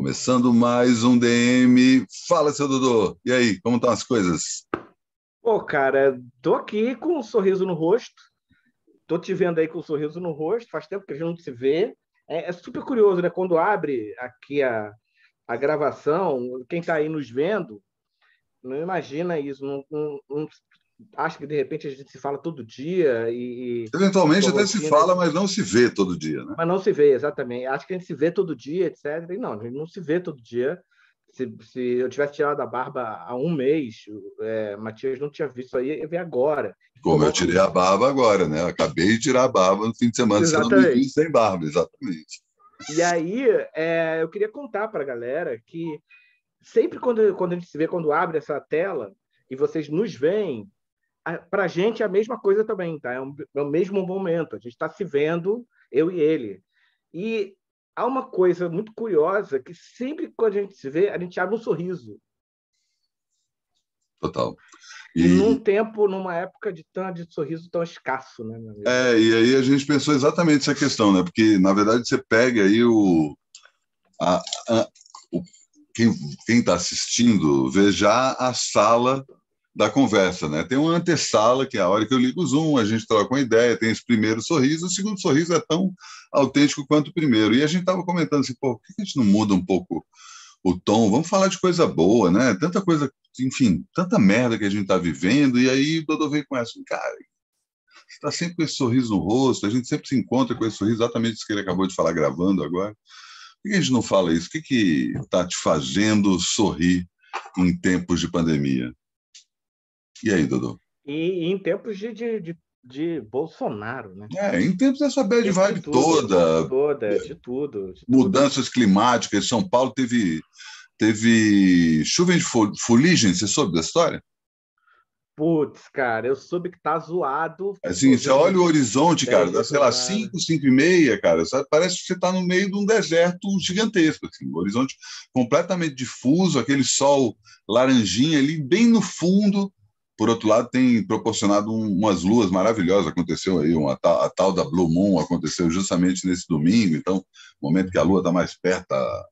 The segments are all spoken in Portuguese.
Começando mais um DM. Fala, seu Dudu. E aí, como estão as coisas? Pô, cara, tô aqui com um sorriso no rosto. Tô te vendo aí com um sorriso no rosto. Faz tempo que a gente não se vê. É, é super curioso, né? Quando abre aqui a, a gravação, quem está aí nos vendo, não imagina isso. Não, não, não, acha que de repente a gente se fala todo dia e. Eventualmente até se fala, mas não se vê todo dia, né? Mas não se vê, exatamente. Acho que a gente se vê todo dia, etc. E não, a gente não se vê todo dia. Se, se eu tivesse tirado a barba há um mês, é, Matias não tinha visto aí, eu vi agora. Como eu tirei a barba agora, né? Eu acabei de tirar a barba no fim de semana, exatamente. você não me viu sem barba, exatamente. E aí, é, eu queria contar para a galera que sempre quando, quando a gente se vê, quando abre essa tela e vocês nos veem, para a gente é a mesma coisa também, tá? É, um, é o mesmo momento. A gente está se vendo, eu e ele. E há uma coisa muito curiosa que sempre quando a gente se vê, a gente abre um sorriso. Total. E... e num tempo, numa época de, tão, de sorriso tão escasso, né? Meu amigo? É, e aí a gente pensou exatamente essa questão, né? Porque, na verdade, você pega aí o... A, a, o quem está assistindo vê já a sala da conversa, né? Tem uma antessala, que é a hora que eu ligo o Zoom, a gente troca uma ideia, tem esse primeiro sorriso, o segundo sorriso é tão autêntico quanto o primeiro. E a gente estava comentando assim, pô, por que a gente não muda um pouco o tom? Vamos falar de coisa boa, né? Tanta coisa, enfim, tanta merda que a gente está vivendo, e aí o Dodô veio com essa, cara, está sempre com esse sorriso no rosto, a gente sempre se encontra com esse sorriso, exatamente isso que ele acabou de falar gravando agora. Por que a gente não fala isso? O que está te fazendo sorrir em tempos de pandemia? E aí, Dodô? E, em tempos de, de, de, de, Bolsonaro, né? É, em tempos dessa bad de vibe tudo, toda. De toda, de tudo. De mudanças tudo. climáticas. São Paulo teve, teve chuva de fuligem, você soube da história? Putz, cara, eu soube que tá zoado. Assim, você olha o horizonte, tá cara, dá, sei lá, 5, 5 e meia, cara, sabe? parece que você está no meio de um deserto gigantesco, assim, o horizonte completamente difuso, aquele sol laranjinha ali bem no fundo, por outro lado, tem proporcionado um, umas luas maravilhosas. Aconteceu aí uma a tal da Blue Moon aconteceu justamente nesse domingo. Então, momento que a lua está mais perto da,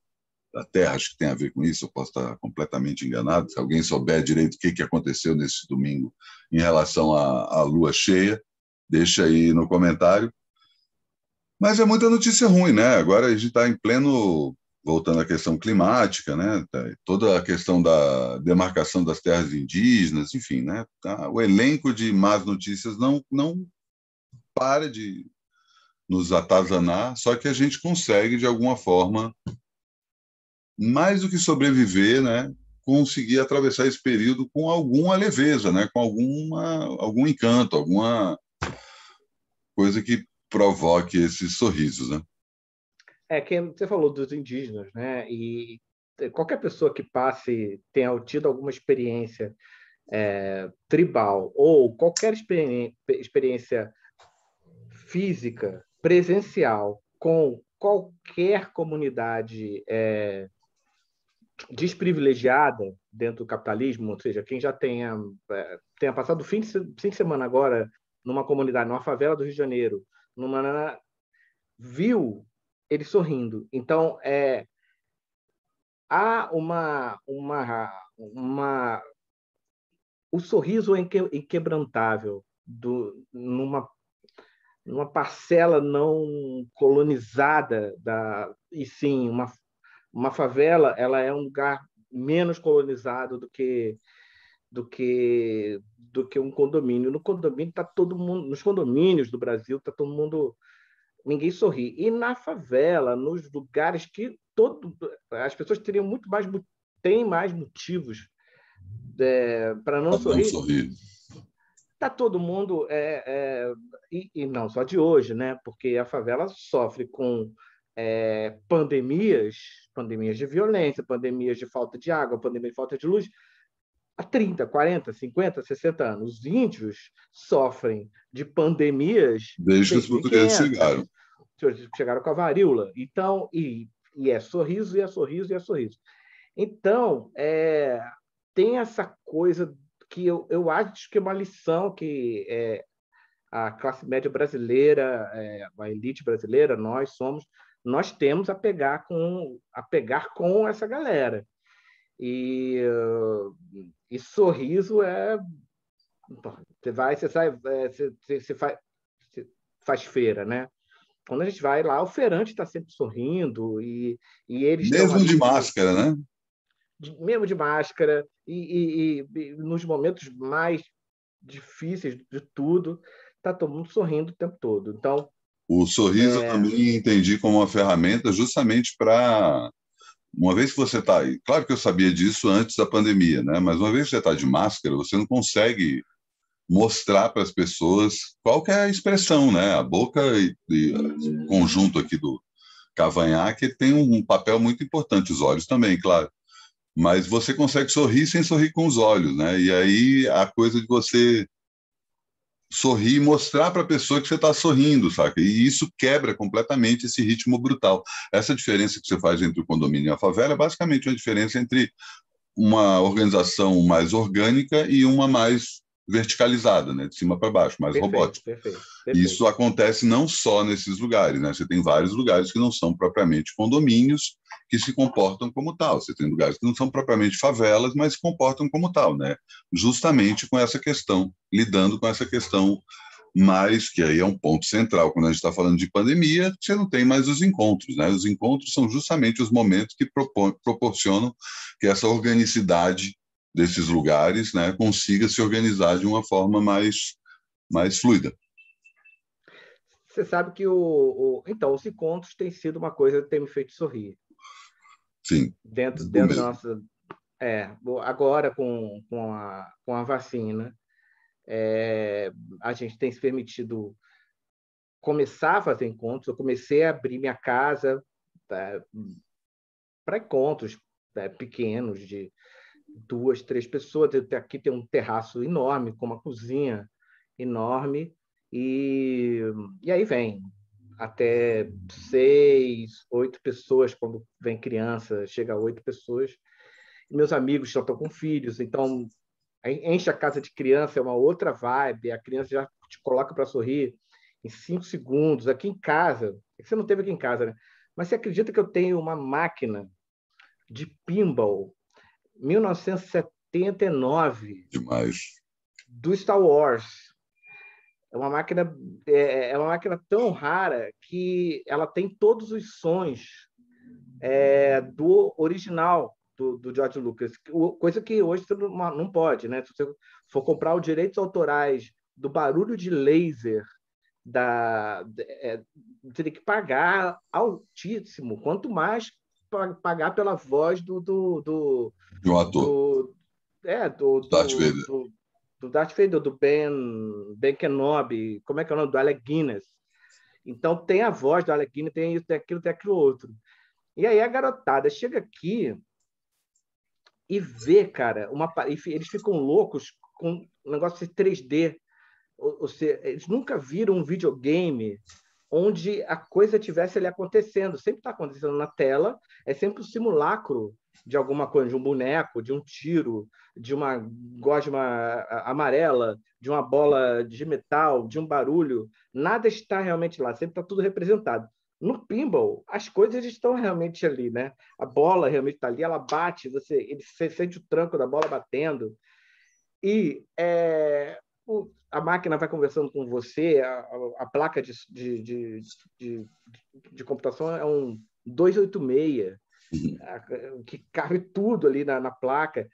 da, Terra, acho que tem a ver com isso. Eu posso estar completamente enganado. Se alguém souber direito o que que aconteceu nesse domingo em relação à, à lua cheia, deixa aí no comentário. Mas é muita notícia ruim, né? Agora a gente está em pleno voltando à questão climática, né? Tá, toda a questão da demarcação das terras indígenas, enfim, né? Tá, o elenco de más notícias não, não para de nos atazanar, só que a gente consegue, de alguma forma, mais do que sobreviver, né? conseguir atravessar esse período com alguma leveza, né? com alguma, algum encanto, alguma coisa que provoque esses sorrisos. Né? É, quem, você falou dos indígenas, né? E qualquer pessoa que passe, tenha tido alguma experiência é, tribal ou qualquer experiência, física, presencial, com qualquer comunidade é, desprivilegiada dentro do capitalismo, ou seja, quem já tenha, é, tenha passado o fim de, fim de semana agora numa comunidade, numa favela do Rio de Janeiro, numa, viu ele sorrindo. Então, é, há uma, uma, uma o sorriso é inquebrantável do, numa, numa parcela não colonizada da e sim uma, uma favela ela é um lugar menos colonizado do que do que do que um condomínio no condomínio tá todo mundo nos condomínios do Brasil tá todo mundo ninguém sorri. E na favela, nos lugares que todo, as pessoas teriam muito mais têm mais motivos é, para não, não sorrir. Está Tá todo mundo é, é, e, e, não só de hoje, né? Porque a favela sofre com é, pandemias, pandemias de violência, pandemias de falta de água, pandemias de falta de luz, há 30, 40, 50, 60 anos. Os índios sofrem de pandemias desde, que os portugueses é? chegaram. Chegaram com a varíola. Então, e, e é sorriso, e é sorriso, e é sorriso. Então, é, tem essa coisa que eu, eu acho que é uma lição que é, a classe média brasileira, é, a elite brasileira, nós somos, nós temos a pegar com, a pegar com essa galera. E uh, e sorriso é. Você vai, você sai, é, você, você, faz, você faz feira, né? Quando a gente vai lá, o feirante está sempre sorrindo e, e eles. Mesmo de máscara, né? De, mesmo de máscara, e, e, e, nos momentos mais difíceis de tudo, está todo mundo sorrindo o tempo todo. Então. O sorriso é... também entendi como uma ferramenta justamente para uma vez que você está, aí, claro que eu sabia disso antes da pandemia, né? Mas uma vez que você está de máscara, você não consegue mostrar para as pessoas qual é a expressão, né? A boca e, e o conjunto aqui do cavanhaque tem um, um papel muito importante, os olhos também, claro. Mas você consegue sorrir sem sorrir com os olhos, né? E aí a coisa de você sorrir e mostrar para a pessoa que você está sorrindo, saca? E isso quebra completamente esse ritmo brutal. Essa diferença que você faz entre o condomínio e a favela é basicamente uma diferença entre uma organização mais orgânica e uma mais verticalizada, né, de cima para baixo, mais perfeito, robótica. Perfeito, perfeito. Isso acontece não só nesses lugares, né? Você tem vários lugares que não são propriamente condomínios, que se comportam como tal. Você tem lugares que não são propriamente favelas, mas se comportam como tal, né? Justamente com essa questão, lidando com essa questão mais que aí é um ponto central quando a gente está falando de pandemia, você não tem mais os encontros, né? Os encontros são justamente os momentos que propor proporcionam que essa organicidade desses lugares, né, consiga se organizar de uma forma mais mais fluida. Você sabe que o, o, então os encontros têm sido uma coisa que tem me feito sorrir. Sim. Dentro, dentro da nossa. É, agora com, com, a, com a vacina, é, a gente tem se permitido começar a fazer encontros. Eu comecei a abrir minha casa tá, para encontros tá, pequenos, de duas, três pessoas. aqui tem um terraço enorme, com uma cozinha enorme. E, e aí vem até seis, oito pessoas, quando vem criança, chega a oito pessoas. meus amigos já estão com filhos, então enche a casa de criança, é uma outra vibe, a criança já te coloca para sorrir em cinco segundos. Aqui em casa, você não teve aqui em casa, né? Mas você acredita que eu tenho uma máquina de pinball 1979? Demais. Do Star Wars. É uma máquina é, é uma máquina tão rara que ela tem todos os sons é, do original do, do, George Lucas, coisa que hoje você não, pode, né? Se você for comprar os direitos autorais do barulho de laser da é, teria que pagar altíssimo, quanto mais pagar pela voz do do, do, do ator. Do, é, do, do, Darth Vader. Do, do Darth Vader, do Ben, ben Kenobi, como é que é o nome? Do Alec Guinness. Então tem a voz do Alec Guinness, tem isso, tem aquilo, tem aquilo outro. E aí a garotada chega aqui e vê, cara, uma eles ficam loucos com um negócio de 3D. Ou, ou seja, eles nunca viram um videogame onde a coisa tivesse ali acontecendo. Sempre está acontecendo na tela, é sempre o um simulacro de alguma coisa, de um boneco, de um tiro, de uma gosma amarela, de uma bola de metal, de um barulho. Nada está realmente lá, sempre está tudo representado. No pinball, as coisas estão realmente ali, né? A bola realmente está ali, ela bate, você, você sente o tranco da bola batendo. E é, a máquina vai conversando com você, a, a, a placa de, de, de, de, de computação é um 286, uhum. que cabe tudo ali na, na, placa.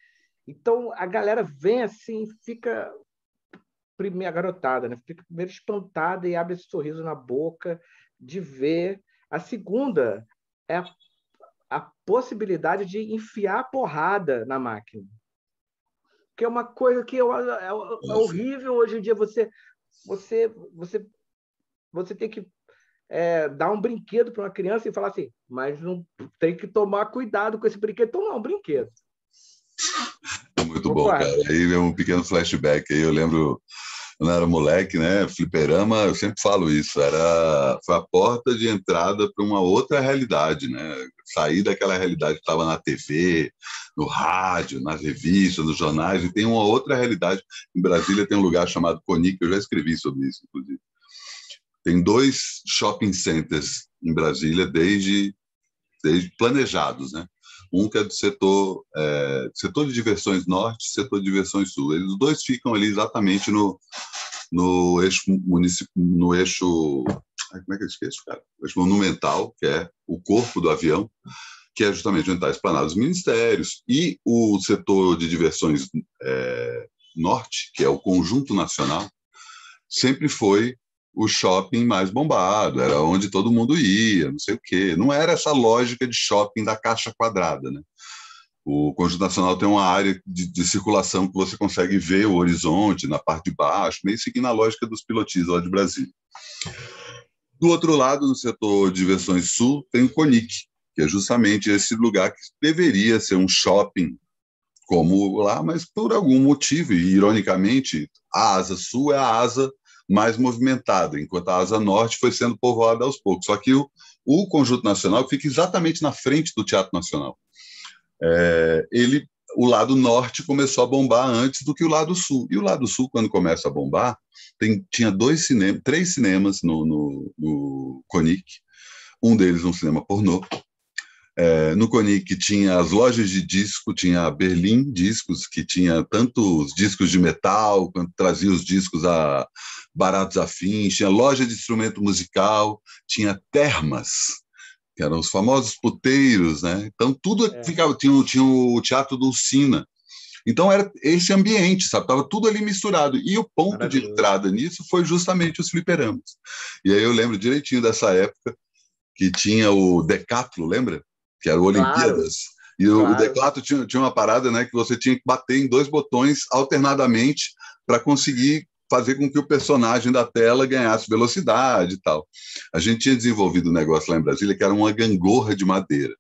Então a galera vem assim, fica primeira garotada, né? Fica primeiro espantada e abre esse sorriso na boca de ver. A segunda é a, a possibilidade de enfiar a porrada na máquina que é uma coisa que é, é, é horrível hoje em dia você você você você tem que é, dar um brinquedo para uma criança e falar assim, mas não tem que tomar cuidado com esse brinquedo. Então, não, é um brinquedo. Muito Opa. bom, cara. Aí vem um pequeno flashback. Aí eu lembro quando era moleque, né? Fliperama, eu sempre falo isso, era, foi a porta de entrada para uma outra realidade, né? Sair daquela realidade que estava na TV, no rádio, nas revistas, nos jornais, e tem uma outra realidade. Em Brasília tem um lugar chamado Conic, eu já escrevi sobre isso, inclusive. Tem dois shopping centers em Brasília desde, desde planejados, né? Um que é do setor, é, setor de diversões norte e setor de diversões sul. Eles os dois ficam ali exatamente no, no eixo no eixo. Ai, como é que eu esqueço, cara? O eixo monumental, que é o corpo do avião, que é justamente onde está explanado os ministérios, e o setor de diversões é, norte, que é o conjunto nacional, sempre foi o shopping mais bombado, era onde todo mundo ia, não sei o quê. Não era essa lógica de shopping da caixa quadrada, né? O Conjunto Nacional tem uma área de, de circulação que você consegue ver o horizonte na parte de baixo, meio seguindo a lógica dos pilotis lá de Brasília. Do outro lado, no setor de versões sul, tem o CONIC, que é justamente esse lugar que deveria ser um shopping como lá, mas por algum motivo, e ironicamente, a Asa Sul é a asa mais movimentado, enquanto a Asa Norte foi sendo povoada aos poucos. Só que o, o Conjunto Nacional fica exatamente na frente do Teatro Nacional. É, ele, o lado norte começou a bombar antes do que o lado sul. E o lado sul, quando começa a bombar, tem, tinha dois cinemas, três cinemas no, no, no Conic, um deles um cinema pornô, é, no Conic tinha as lojas de disco, tinha a Berlim Discos, que tinha tanto os discos de metal, quanto trazia os discos a baratos afins, tinha loja de instrumento musical, tinha termas, que eram os famosos puteiros, né? Então tudo é. ficava, tinha, tinha o Teatro do Sina. Então era esse ambiente, sabe? Tava tudo ali misturado. E o ponto Maravilha. de entrada nisso foi justamente os fliperamas. E aí eu lembro direitinho dessa época que tinha o Decatlo, lembra? que eram o Olimpíadas. E claro. o Declato tinha, tinha uma parada né, que você tinha que bater em dois botões alternadamente para conseguir fazer com que o personagem da tela ganhasse velocidade e tal. A gente tinha desenvolvido um negócio lá em Brasília que era uma gangorra de madeira,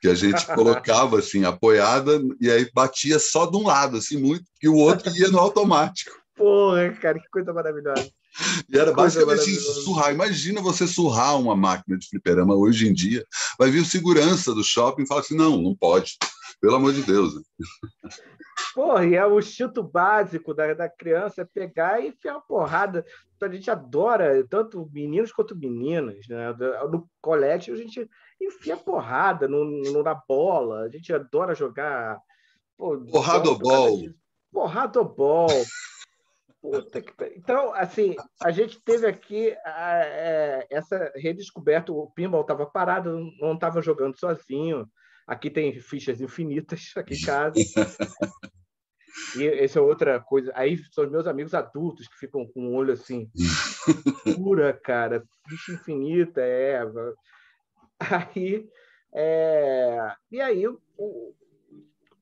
que a gente colocava assim, apoiada, e aí batia só de um lado, assim, muito, que o outro ia no automático. Porra, cara, que coisa maravilhosa. E era basicamente surrar. Imagina você surrar uma máquina de fliperama hoje em dia. Vai vir o segurança do shopping e falar assim: não, não pode. Pelo amor de Deus. Porra, e é o instinto básico da, da criança é pegar e enfiar uma porrada. Então, a gente adora, tanto meninos quanto meninas. Né? No colégio, a gente enfia porrada no, no, na bola. A gente adora jogar. Pô, porrado bol. Porrado bol. Puta que... Então, assim, a gente teve aqui a, é, essa redescoberta. O pinball estava parado, não estava jogando sozinho. Aqui tem fichas infinitas aqui em casa. e essa é outra coisa. Aí são os meus amigos adultos que ficam com o olho assim, pura, cara, ficha infinita, é. Aí, é... E aí, o, o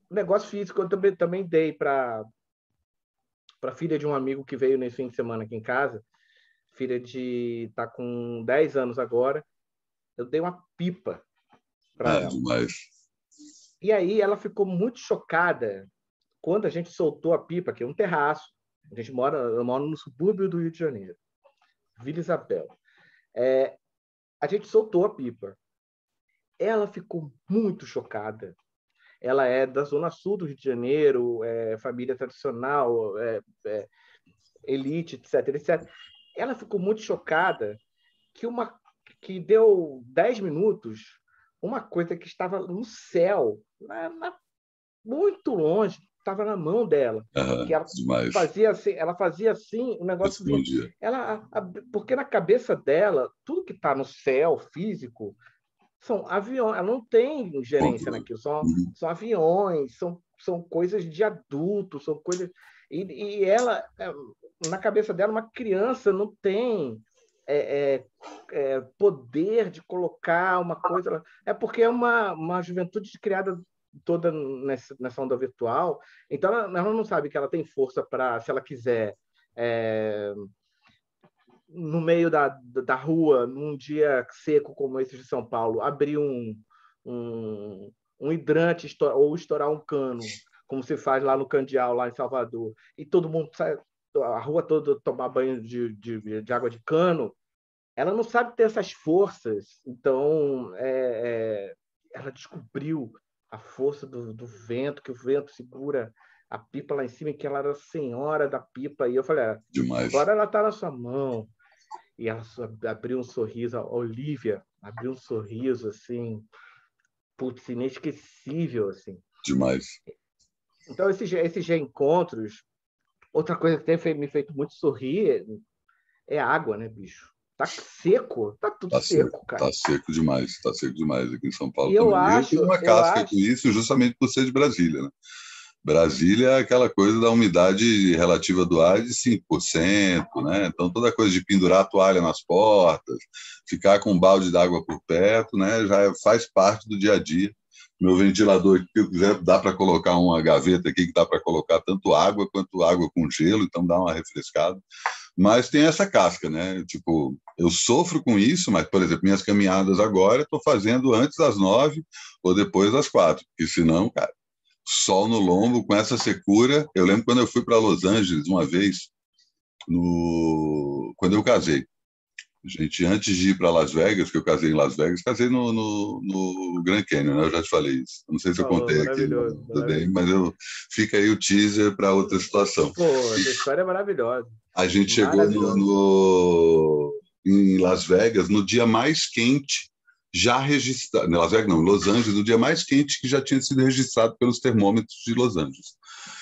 negócio físico eu também, também dei para para a filha de um amigo que veio nesse fim de semana aqui em casa, filha de tá com 10 anos agora, eu dei uma pipa para é, ela. Demais. E aí ela ficou muito chocada quando a gente soltou a pipa, que é um terraço. A gente mora, eu moro no subúrbio do Rio de Janeiro, Vila Isabel. É, a gente soltou a pipa. Ela ficou muito chocada ela é da zona sul do Rio de Janeiro, é, família tradicional, é, é, elite, etc, etc. Ela ficou muito chocada que uma que deu 10 minutos uma coisa que estava no céu, na, na, muito longe, estava na mão dela. Uhum, que ela demais. fazia assim, ela fazia assim, um negócio ela a, a, porque na cabeça dela, tudo que está no céu físico são aviões, ela não tem gerência uhum. naquilo, são, uhum. são aviões, são, são coisas de adulto, são coisas. E, e ela, eh, na cabeça dela, uma criança não tem é, é, é, poder de colocar uma coisa. É porque é uma, uma juventude criada toda nessa, nessa onda virtual, então ela, ela não sabe que ela tem força para, se ela quiser. Eh, no meio da, da rua, num dia seco como esse de São Paulo, abrir um, um, um hidrante ou estourar um cano, como se faz lá no Candial, lá em Salvador, e todo mundo sai, a rua toda tomar banho de, de, de água de cano, ela não sabe ter essas forças. Então, é, é, ela descobriu a força do, do vento, que o vento segura a pipa lá em cima, que ela era a senhora da pipa. E eu falei, ah, agora ela está na sua mão e ela abriu um sorriso, a Olivia abriu um sorriso assim, putz, inesquecível assim. Demais. Então esses esses reencontros, outra coisa que tem me feito muito sorrir é água, né, bicho? Tá seco, tá tudo tá seco, seco, cara. Tá seco demais, tá seco demais aqui em São Paulo. E também. eu acho, eu tenho uma casca acho... com isso, justamente por ser de Brasília, né? Brasília é aquela coisa da umidade relativa do ar de 5%, né? Então, toda coisa de pendurar a toalha nas portas, ficar com um balde d'água por perto, né? Já faz parte do dia a dia. Meu ventilador, se eu quiser, dá para colocar uma gaveta aqui que dá para colocar tanto água quanto água com gelo, então dá uma refrescada. Mas tem essa casca, né? Tipo, eu sofro com isso, mas, por exemplo, minhas caminhadas agora estou fazendo antes das nove ou depois das quatro, porque senão, cara, sol no lombo, com essa secura. Eu lembro quando eu fui para Los Angeles uma vez, no... quando eu casei. Gente, antes de ir para Las Vegas, que eu casei em Las Vegas, casei no, no, no Grand Canyon, né? eu já te falei isso. Não sei se eu contei aqui, também, mas eu, fica aí o teaser para outra situação. Pô, essa história é maravilhosa. A gente chegou no, no, em Las Vegas no dia mais quente já registrado, Las Vegas não, Los Angeles, o dia mais quente que já tinha sido registrado pelos termômetros de Los Angeles.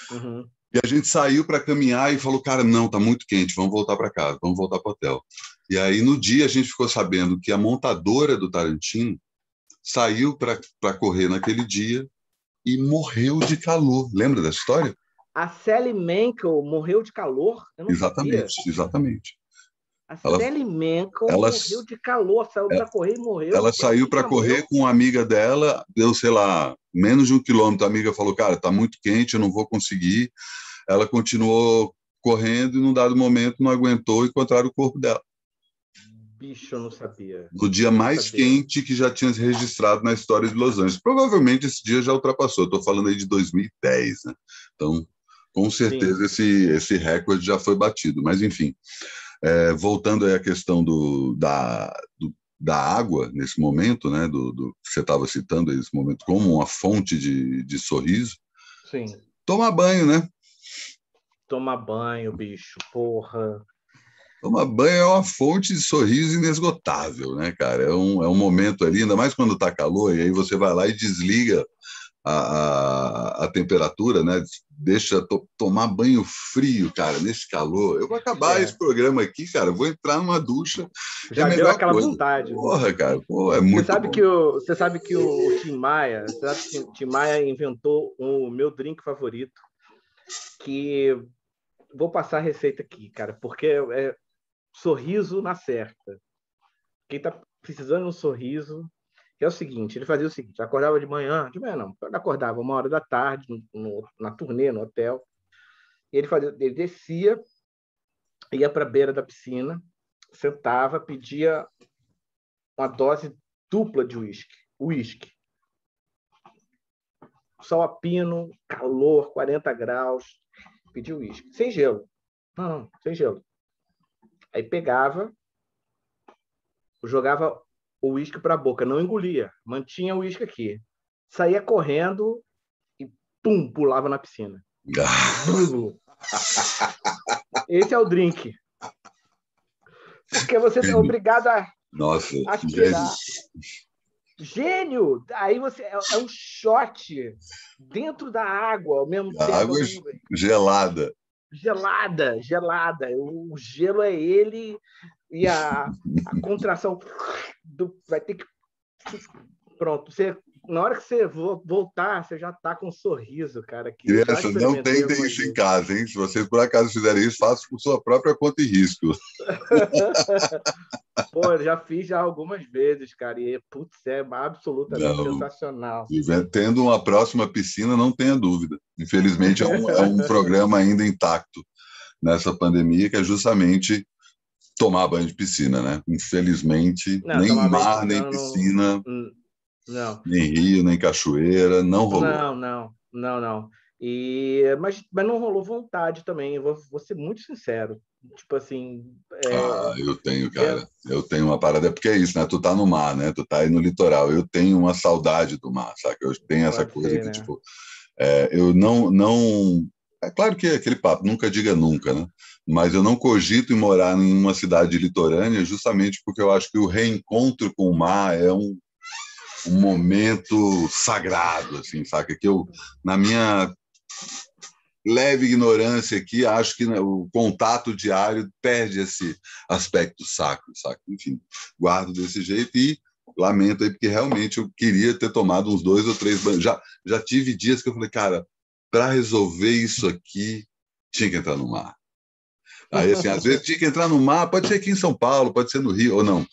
Uhum. E a gente saiu para caminhar e falou, cara, não, tá muito quente, vamos voltar para casa, vamos voltar para o hotel. E aí no dia a gente ficou sabendo que a montadora do Tarantino saiu para correr naquele dia e morreu de calor. Lembra dessa história? A Sally Mankel morreu de calor? Exatamente, sabia. exatamente. A ela, Sally ela, morreu de calor, saiu para correr e morreu. Ela saiu para correr com uma amiga dela, deu, sei lá, menos de um quilômetro. A amiga falou, cara, tá muito quente, eu não vou conseguir. Ela continuou correndo e, num dado momento, não aguentou e encontraram o corpo dela. Bicho, eu não sabia. No dia mais quente que já tinha se registrado na história de Los Angeles. Provavelmente esse dia já ultrapassou. Estou falando aí de 2010, né? Então, com certeza esse, esse recorde já foi batido. Mas, enfim. É, voltando à questão do, da, do, da água, nesse momento, né, do, do que você estava citando, esse momento, como uma fonte de, de sorriso. Sim. Tomar banho, né? Tomar banho, bicho, porra. Tomar banho é uma fonte de sorriso inesgotável, né, cara? É um, é um momento ali, ainda mais quando tá calor, e aí você vai lá e desliga a, a, a temperatura, né? Deixa to, tomar banho frio, cara, nesse calor. Eu vou acabar é. esse programa aqui, cara. Vou entrar numa ducha. Já é deu aquela coisa. vontade. Né? Porra, cara, porra, é você muito. Você sabe bom. que o, você sabe que o, Tim Maia, você sabe que o Tim Maia inventou o meu drink favorito, que vou passar a receita aqui, cara, porque é, é sorriso na certa. Quem tá precisando de um sorriso, é o seguinte, ele fazia o seguinte, acordava de manhã, de manhã não, acordava uma hora da tarde no, na turnê, no hotel, ele, fazia, ele descia, ia para a beira da piscina, sentava, pedia uma dose dupla de uísque, uísque. Sol a pino, calor, 40 graus, pediu uísque, sem gelo, não, não, sem gelo. Aí pegava, jogava o uísque para a boca, não engolia, mantinha o uísque aqui. Saía correndo e pum, pulava na piscina. Esse é o drink. Porque você é obrigado a Nossa, a tirar. Gênio! Aí você é, é um shot dentro da água ao mesmo a tempo. Água é gelada. Gelada, gelada. O gelo é ele e a, a contração do, vai ter que. Pronto, você, na hora que você voltar, você já está com um sorriso, cara. Que Crianças, não tentem isso em casa, hein? Se vocês por acaso fizerem isso, façam por sua própria conta e risco. Pô, eu já fiz já algumas vezes, cara, e putz, é absolutamente não. sensacional. E tendo uma próxima piscina, não tenha dúvida. Infelizmente, é um, é um programa ainda intacto nessa pandemia, que é justamente tomar banho de piscina, né? Infelizmente, não, nem mar, nem não, piscina, hum, não, nem rio, nem cachoeira, não rolou. Não, não, não, não. E, mas, mas não rolou vontade também, eu vou, vou ser muito sincero. Tipo assim. É... Ah, eu tenho, cara. Eu... eu tenho uma parada, porque é isso, né? Tu tá no mar, né? Tu tá aí no litoral. Eu tenho uma saudade do mar, sabe? Eu tenho essa coisa que, né? tipo. É, eu não, não é claro que é aquele papo, nunca diga nunca, né? Mas eu não cogito em morar em uma cidade litorânea justamente porque eu acho que o reencontro com o mar é um, um momento sagrado, assim, saca? Que eu, na minha leve ignorância aqui, acho que né, o contato diário perde esse aspecto sacro, saca? Enfim, guardo desse jeito e lamento aí, porque realmente eu queria ter tomado uns dois ou três banhos. Já, já tive dias que eu falei, cara, para resolver isso aqui, tinha que entrar no mar. Aí, assim, às vezes tinha que entrar no mar, pode ser aqui em São Paulo, pode ser no Rio, ou não.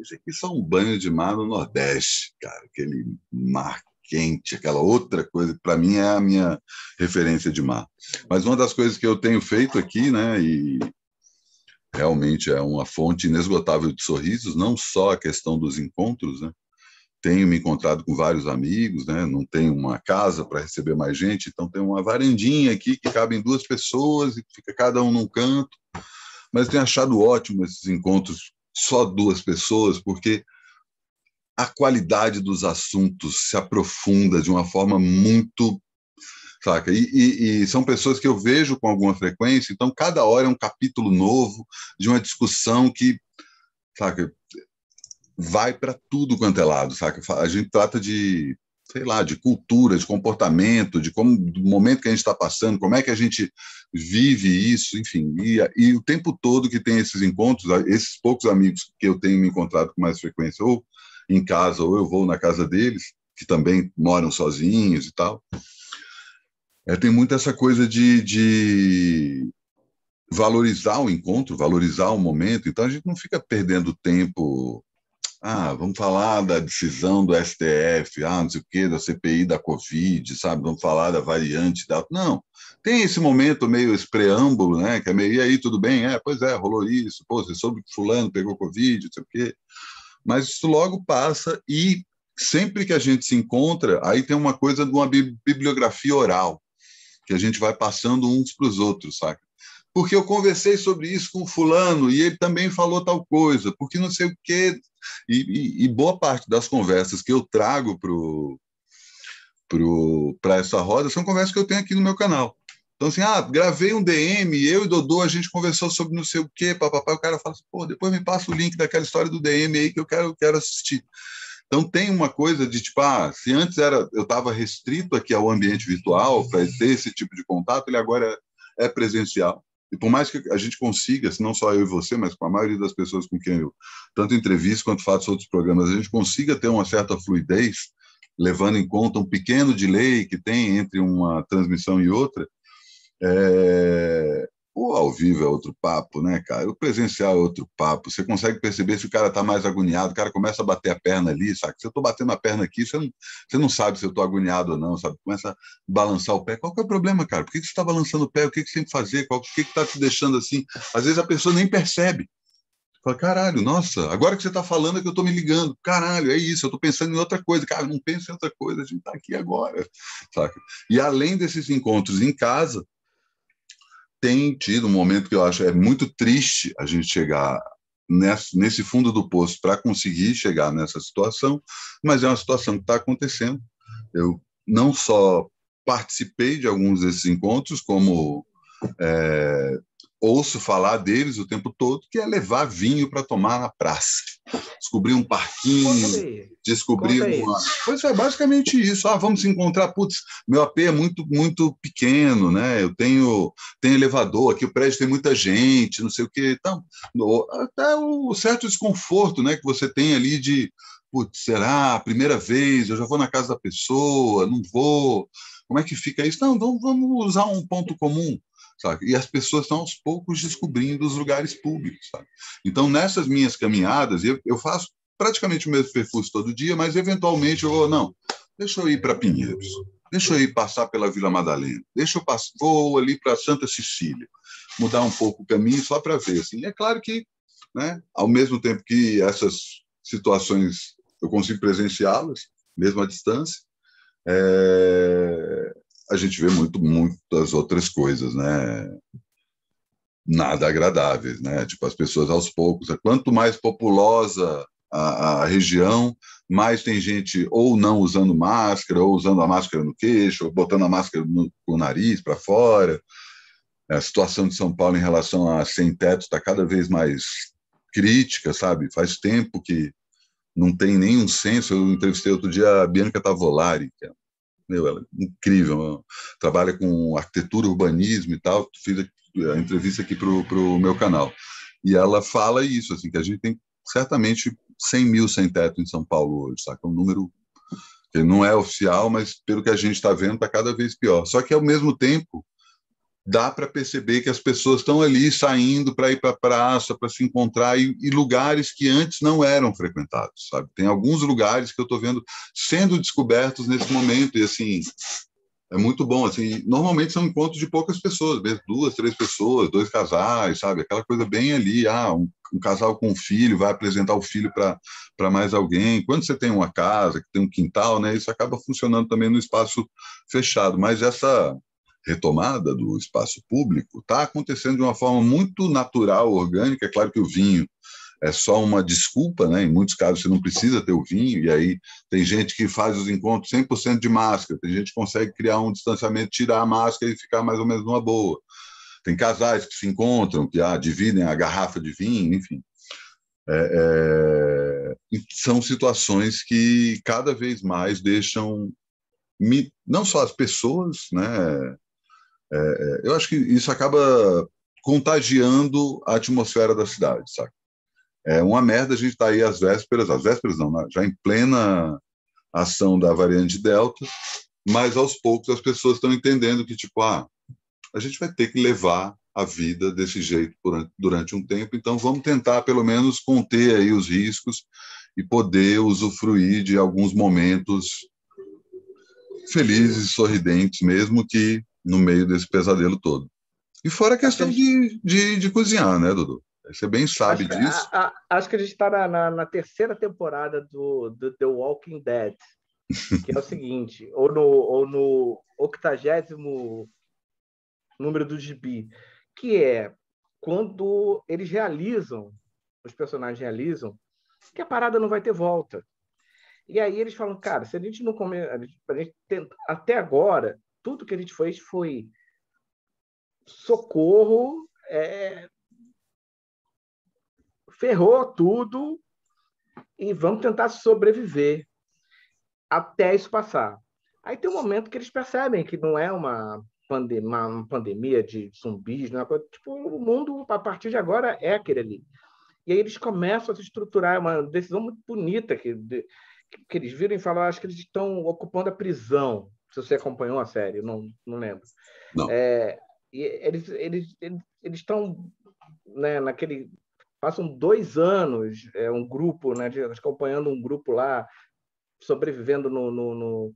Isso aqui só um banho de mar no Nordeste, cara, aquele mar quente, aquela outra coisa que para mim é a minha referência de mar. Mas uma das coisas que eu tenho feito aqui, né, e realmente é uma fonte inesgotável de sorrisos, não só a questão dos encontros, né, tenho me encontrado com vários amigos, né? não tenho uma casa para receber mais gente, então tem uma varandinha aqui que cabem duas pessoas e fica cada um num canto. Mas tenho achado ótimo esses encontros só duas pessoas, porque a qualidade dos assuntos se aprofunda de uma forma muito. Saca? E, e, e são pessoas que eu vejo com alguma frequência, então cada hora é um capítulo novo de uma discussão que saca? vai para tudo quanto é lado, sabe? A gente trata de, sei lá, de cultura, de comportamento, de como do momento que a gente está passando, como é que a gente vive isso, enfim. E, e, o tempo todo que tem esses encontros, esses poucos amigos que eu tenho me encontrado com mais frequência, ou em casa, ou eu vou na casa deles, que também moram sozinhos e tal. É, tem muito essa coisa de, de valorizar o encontro, valorizar o momento. Então a gente não fica perdendo tempo ah, vamos falar da decisão do STF, ah, não sei o quê, da CPI da Covid, sabe? Vamos falar da variante da. Não. Tem esse momento meio esse preâmbulo, né? Que é meio, e aí, tudo bem? É, pois é, rolou isso, pô, você soube que fulano pegou Covid, não sei o quê. Mas isso logo passa e sempre que a gente se encontra, aí tem uma coisa de uma bibliografia oral, que a gente vai passando uns para os outros, saca? porque eu conversei sobre isso com fulano e ele também falou tal coisa, porque não sei o que e, e, e boa parte das conversas que eu trago para essa roda são conversas que eu tenho aqui no meu canal. Então, assim, ah, gravei um DM, eu e Dodô, a gente conversou sobre não sei o quê, papapá. O cara fala assim, pô, depois me passa o link daquela história do DM aí que eu quero, quero assistir. Então, tem uma coisa de tipo, ah, se antes era, eu estava restrito aqui ao ambiente virtual para ter esse tipo de contato, ele agora é, é presencial. E por mais que a gente consiga, não só eu e você, mas com a maioria das pessoas com quem eu tanto entrevisto quanto faço outros programas, a gente consiga ter uma certa fluidez, levando em conta um pequeno delay que tem entre uma transmissão e outra, é, o ao vivo é outro papo, né, cara? O presencial é outro papo. Você consegue perceber se o cara está mais agoniado, o cara começa a bater a perna ali, sabe? Se eu tô batendo a perna aqui, você não, você não sabe se eu estou agoniado ou não, sabe? Começa a balançar o pé. Qual que é o problema, cara? Por que, que você está balançando o pé? O que, que você tem que fazer? Qual, o que está te deixando assim? Às vezes a pessoa nem percebe. Fala, caralho, nossa, agora que você está falando é que eu estou me ligando. Caralho, é isso, eu estou pensando em outra coisa. Cara, não pense em outra coisa, a gente está aqui agora, sabe? E além desses encontros em casa, tem tido um momento que eu acho é muito triste a gente chegar nesse fundo do poço para conseguir chegar nessa situação, mas é uma situação que está acontecendo. Eu não só participei de alguns desses encontros, como é, ouço falar deles o tempo todo, que é levar vinho para tomar na praça. Descobrir um parquinho, descobrir uma. Pois é, basicamente isso. Ah, vamos se encontrar. Putz, meu AP é muito, muito pequeno, né? Eu tenho, tenho elevador, aqui o prédio tem muita gente, não sei o quê. Então, até o certo desconforto né, que você tem ali de. Putz, será? Primeira vez, eu já vou na casa da pessoa, não vou. Como é que fica isso? Não, vamos, vamos usar um ponto comum sabe? E as pessoas estão aos poucos descobrindo os lugares públicos, sabe? Então, nessas minhas caminhadas, eu, eu faço praticamente o mesmo percurso todo dia, mas eventualmente eu vou, não, deixa eu ir para Pinheiros, deixa eu ir passar pela Vila Madalena, deixa eu passar, vou ali para Santa Cecília, mudar um pouco o caminho só para ver. Assim. E é claro que, né, ao mesmo tempo que essas situações eu consigo presenciá-las, mesmo à distância, é, a gente vê muito muitas outras coisas, né? Nada agradáveis, né? Tipo as pessoas aos poucos, quanto mais populosa a, a região, mais tem gente ou não usando máscara, ou usando a máscara no queixo, ou botando a máscara no, no nariz para fora. A situação de São Paulo em relação a sem teto está cada vez mais crítica, sabe? Faz tempo que não tem nenhum senso. Eu entrevistei outro dia a Bianca Tavolari, que é meu, ela é incrível. trabalha com arquitetura, urbanismo e tal. Fiz a entrevista aqui para o meu canal. E ela fala isso, assim, que a gente tem certamente 100 mil sem teto em São Paulo hoje, saca? Um número que não é oficial, mas pelo que a gente está vendo, está cada vez pior. Só que, ao mesmo tempo, dá para perceber que as pessoas estão ali saindo para ir para a praça, para se encontrar, e, e, lugares que antes não eram frequentados, sabe? Tem alguns lugares que eu estou vendo sendo descobertos nesse momento, e assim, é muito bom, assim, normalmente são encontros de poucas pessoas, mesmo duas, três pessoas, dois casais, sabe? Aquela coisa bem ali, ah, um, um casal com um filho vai apresentar o filho para mais alguém. Quando você tem uma casa, que tem um quintal, né, isso acaba funcionando também no espaço fechado, mas essa retomada do espaço público está acontecendo de uma forma muito natural, orgânica. É claro que o vinho é só uma desculpa, né? Em muitos casos você não precisa ter o vinho, e aí tem gente que faz os encontros 100% de máscara, tem gente que consegue criar um distanciamento, tirar a máscara e ficar mais ou menos numa boa. Tem casais que se encontram, que ah, dividem a garrafa de vinho, enfim. É, é, são situações que cada vez mais deixam me, não só as pessoas, né, é, é, eu acho que isso acaba contagiando a atmosfera da cidade, sabe? É uma merda a gente estar tá aí às vésperas, às vésperas não, né? já em plena ação da variante Delta, mas aos poucos as pessoas estão entendendo que, tipo, ah, a gente vai ter que levar a vida desse jeito durante um tempo, então vamos tentar pelo menos conter aí os riscos e poder usufruir de alguns momentos felizes, sorridentes, mesmo que no meio desse pesadelo todo. E fora a questão de, de, de cozinhar, né, Dudu? Você bem sabe acho, disso. A, a, acho que a gente está na, na, na, terceira temporada do, do, The Walking Dead, que é o seguinte, ou no, ou no octagésimo número do gibi, que é quando eles realizam, os personagens realizam, que a parada não vai ter volta. E aí eles falam, cara, se a gente não comer, a gente tenta, até agora tudo que a gente fez foi socorro, é, ferrou tudo e vamos tentar sobreviver até isso passar. Aí tem um momento que eles percebem que não é uma, pandem uma pandemia de zumbis, não é coisa, tipo, o mundo a partir de agora é aquele ali. E aí eles começam a se estruturar, é uma decisão muito bonita que, que eles viram e falaram, ah, acho que eles estão ocupando a prisão se você acompanhou a série, não, não lembro. Não. É, e eles eles eles estão né, naquele passam dois anos é um grupo né de, acompanhando um grupo lá sobrevivendo no, no,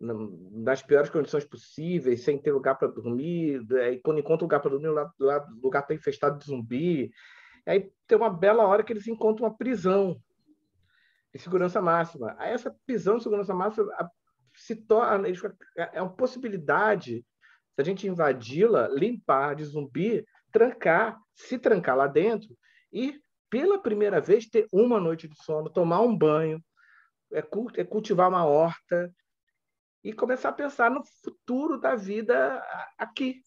no nas piores condições possíveis, sem ter lugar para dormir, é, e quando encontra lugar para dormir, o lugar está infestado de zumbi. E aí tem uma bela hora que eles encontram uma prisão de segurança máxima. Aí essa prisão de segurança máxima, a se torna, é, é uma possibilidade, se a gente invadi-la, limpar de zumbi, trancar, se trancar lá dentro e, pela primeira vez, ter uma noite de sono, tomar um banho, é, é cultivar uma horta e começar a pensar no futuro da vida aqui.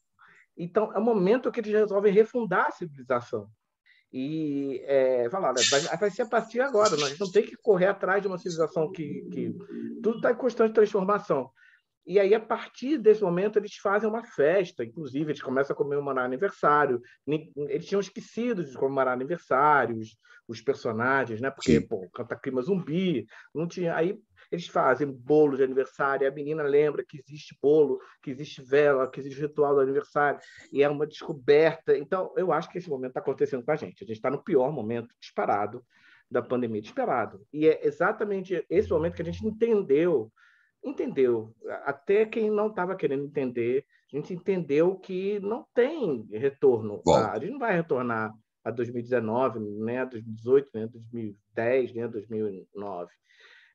Então, é o momento que eles resolvem refundar a civilização. E é, falar, né, vai, vai, ser a partir agora, nós não tem que correr atrás de uma civilização que, que tudo está em constante transformação. E aí, a partir desse momento, eles fazem uma festa, inclusive, eles começam a comemorar aniversário. Eles tinham esquecido de comemorar aniversários, os personagens, né? Porque, Sim. pô, cataclisma zumbi, não tinha. Aí eles fazem bolo de aniversário, a menina lembra que existe bolo, que existe vela, que existe ritual do aniversário, e é uma descoberta. Então, eu acho que esse momento está acontecendo com a gente. A gente está no pior momento disparado da pandemia, disparado. E é exatamente esse momento que a gente entendeu, entendeu, até quem não estava querendo entender, a gente entendeu que não tem retorno. Tá? A gente não vai retornar a 2019, né, 2018, né, 2010, né, 2009.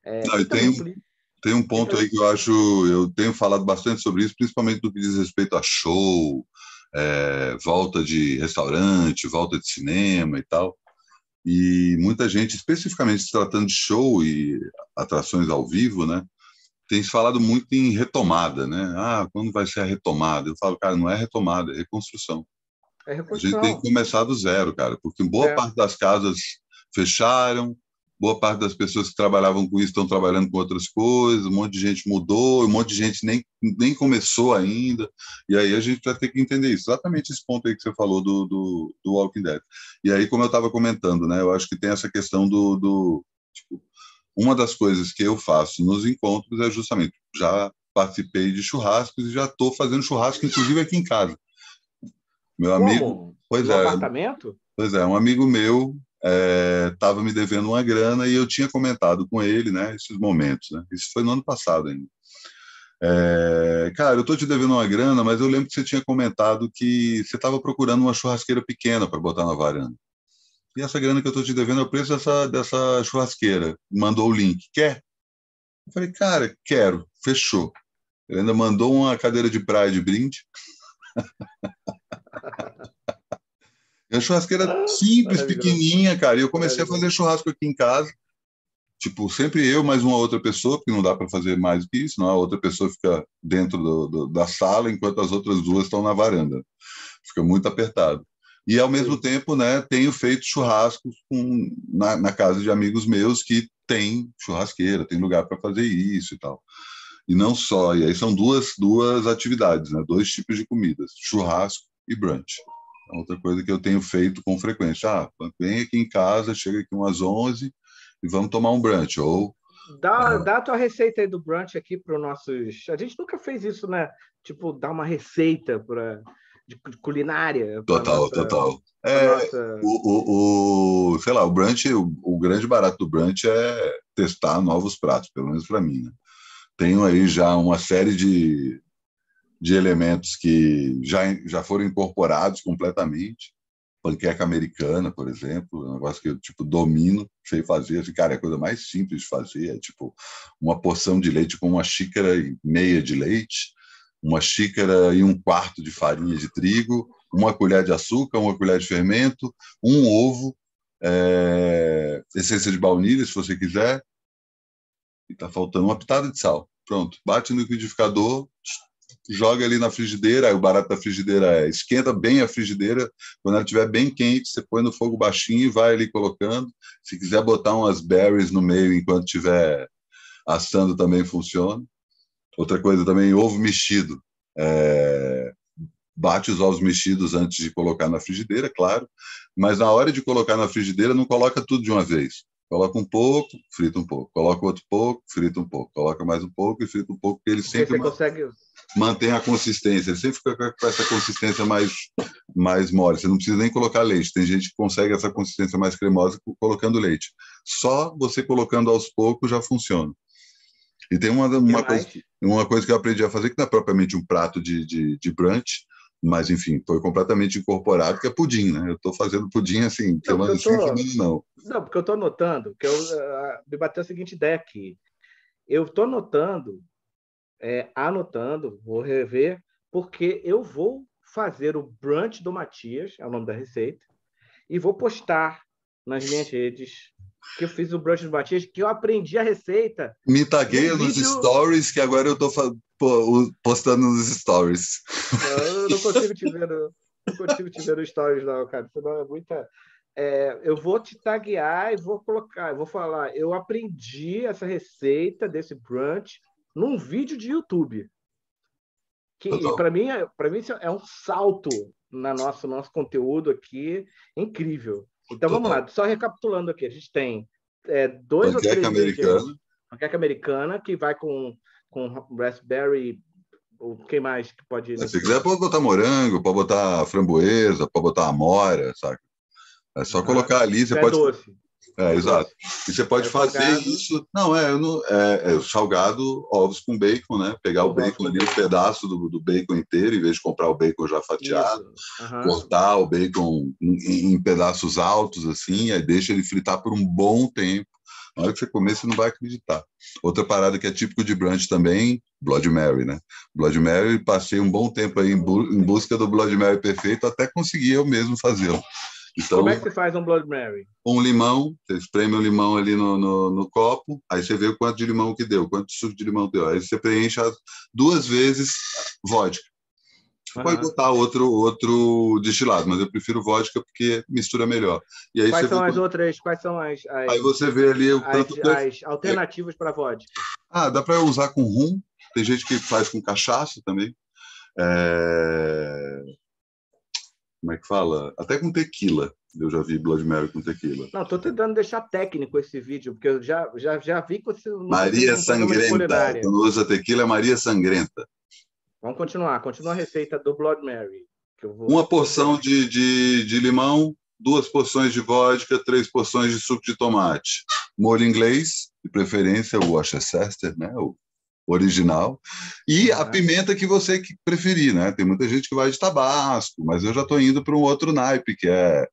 É, Não, tem, também... tem um ponto aí que eu acho, eu tenho falado bastante sobre isso, principalmente do que diz respeito a show, é, volta de restaurante, volta de cinema e tal. E muita gente, especificamente se tratando de show e atrações ao vivo, né, tem se falado muito em retomada, né? Ah, quando vai ser a retomada? Eu falo, cara, não é retomada, é reconstrução. É reconstrução. A gente tem que começar do zero, cara, porque boa é. parte das casas fecharam, boa parte das pessoas que trabalhavam com isso estão trabalhando com outras coisas, um monte de gente mudou, um monte de gente nem, nem começou ainda, e aí a gente vai ter que entender isso, exatamente esse ponto aí que você falou do, do, do Walking Dead. E aí, como eu estava comentando, né, eu acho que tem essa questão do, do tipo, uma das coisas que eu faço nos encontros é justamente, já participei de churrascos e já estou fazendo churrasco, inclusive aqui em casa. Meu Como? amigo. Pois no é. apartamento? Pois é, um amigo meu estava é, me devendo uma grana e eu tinha comentado com ele, né, esses momentos, né? Isso foi no ano passado ainda. É, cara, eu tô te devendo uma grana, mas eu lembro que você tinha comentado que você estava procurando uma churrasqueira pequena para botar na varanda. E essa grana que eu tô te devendo é o preço dessa, dessa churrasqueira. Mandou o link. Quer? Eu falei, cara, quero. Fechou. Ele ainda mandou uma cadeira de praia de brinde. É churrasqueira ah, simples, pequenininha, cara. E eu comecei a fazer churrasco aqui em casa. Tipo, sempre eu mais uma outra pessoa, porque não dá para fazer mais do que isso, não. É? A outra pessoa fica dentro do, do, da sala, enquanto as outras duas estão na varanda. Fica muito apertado. E, ao mesmo Sim. tempo, né, tenho feito churrascos com, na, na casa de amigos meus que tem churrasqueira, tem lugar para fazer isso e tal e não só. E aí são duas, duas atividades, né? dois tipos de comidas, churrasco e brunch outra coisa que eu tenho feito com frequência. Ah, vem aqui em casa, chega aqui umas 11 e vamos tomar um brunch. Ou. Dá, ah, dá a tua receita aí do brunch aqui para os nossos. A gente nunca fez isso, né? Tipo, dar uma receita para. De, de culinária. Total, nossa, total. É, nossa... o, o, o, sei lá, o brunch, o, o, grande barato do brunch é testar novos pratos, pelo menos para mim. Né? Tenho aí já uma série de, de elementos que já, já foram incorporados completamente. Panqueca americana, por exemplo, é um negócio que eu tipo, domino, sei fazer. Assim, cara, é a coisa mais simples de fazer. É tipo uma porção de leite com uma xícara e meia de leite, uma xícara e um quarto de farinha de trigo, uma colher de açúcar, uma colher de fermento, um ovo, é, essência de baunilha, se você quiser, e tá faltando uma pitada de sal. Pronto, bate no liquidificador, joga ali na frigideira, o barato da frigideira é esquenta bem a frigideira, quando ela estiver bem quente, você põe no fogo baixinho e vai ali colocando. Se quiser botar umas berries no meio enquanto estiver assando também funciona. Outra coisa também, ovo mexido. É... Bate os ovos mexidos antes de colocar na frigideira, claro, mas na hora de colocar na frigideira, não coloca tudo de uma vez. Coloca um pouco, frita um pouco. Coloca outro pouco, frita um pouco. Coloca mais um pouco e frita um pouco, porque ele sempre. Você consegue mantém a consistência. Você fica com essa consistência mais, mais mole. Você não precisa nem colocar leite. Tem gente que consegue essa consistência mais cremosa colocando leite. Só você colocando aos poucos já funciona. E tem uma, uma, coisa, uma coisa que eu aprendi a fazer, que não é propriamente um prato de, de, de brunch, mas enfim, foi completamente incorporado, que é pudim, né? Eu estou fazendo pudim assim, não, então, assim, tô... É, não. Não, porque eu estou notando que eu uh, me bateu a seguinte ideia aqui. Eu estou notando é, anotando, vou rever, porque eu vou fazer o brunch do Matias, é o nome da receita, e vou postar nas minhas redes que eu fiz o brunch do Matias, que eu aprendi a receita. Me taguei no nos vídeo... stories, que agora eu tô postando nos stories. Eu não consigo te ver no, não consigo te ver nos stories, não, cara. não é muita. É, eu vou te taguear e vou colocar, vou falar, eu aprendi essa receita desse brunch num vídeo de YouTube. Que para mim, é, para mim é um salto na nosso nosso conteúdo aqui é incrível. Então vamos lá, só recapitulando aqui, a gente tem é, dois panqueca ou três americana. Vídeos, panqueca americana que vai com com raspberry o que mais que pode ir? se quiser pode botar morango, pode botar framboesa, pode botar amora, saca? É só colocar ali, você é pode doce. É, exato. E você pode é fazer salgado. isso. Não, é, não é, é, salgado, ovos com bacon, né? Pegar o, o bacon ali, um pedaço do, do, bacon inteiro, em vez de comprar o bacon já fatiado, uhum. cortar o bacon em, em, pedaços altos, assim, aí deixa ele fritar por um bom tempo. Na hora que você comer, você não vai acreditar. Outra parada que é típico de brunch também, Blood Mary, né? Blood Mary, passei um bom tempo aí em, bu em busca do Blood Mary perfeito até conseguir eu mesmo fazê-lo. Então, Como é que você faz um Blood Mary? Um limão, você espreme o limão ali no, no, no, copo, aí você vê o quanto de limão que deu, quanto de suco de limão deu. Aí você preenche duas vezes vodka. Uhum. Pode botar outro, outro destilado, mas eu prefiro vodka porque mistura melhor. E aí quais são vê... as outras? Quais são as. as aí você vê ali o tanto. As, alternativas para vodka. Ah, dá para usar com rum. Tem gente que faz com cachaça também. É como é que fala? Até com tequila. Eu já vi Blood Mary com tequila. Não, tô tentando deixar técnico esse vídeo, porque eu já, já, já vi com esse. Tá Maria Sangrenta. Quando usa tequila, é Maria Sangrenta. Vamos continuar. Continua a receita do Blood Mary. Vou... Uma porção de, de, de limão, duas porções de vodka, três porções de suco de tomate. Molho inglês, de preferência o Worcester, né? O original, e a pimenta que você preferir, né? Tem muita gente que vai de tabasco, mas eu já estou indo para um outro naipe, que é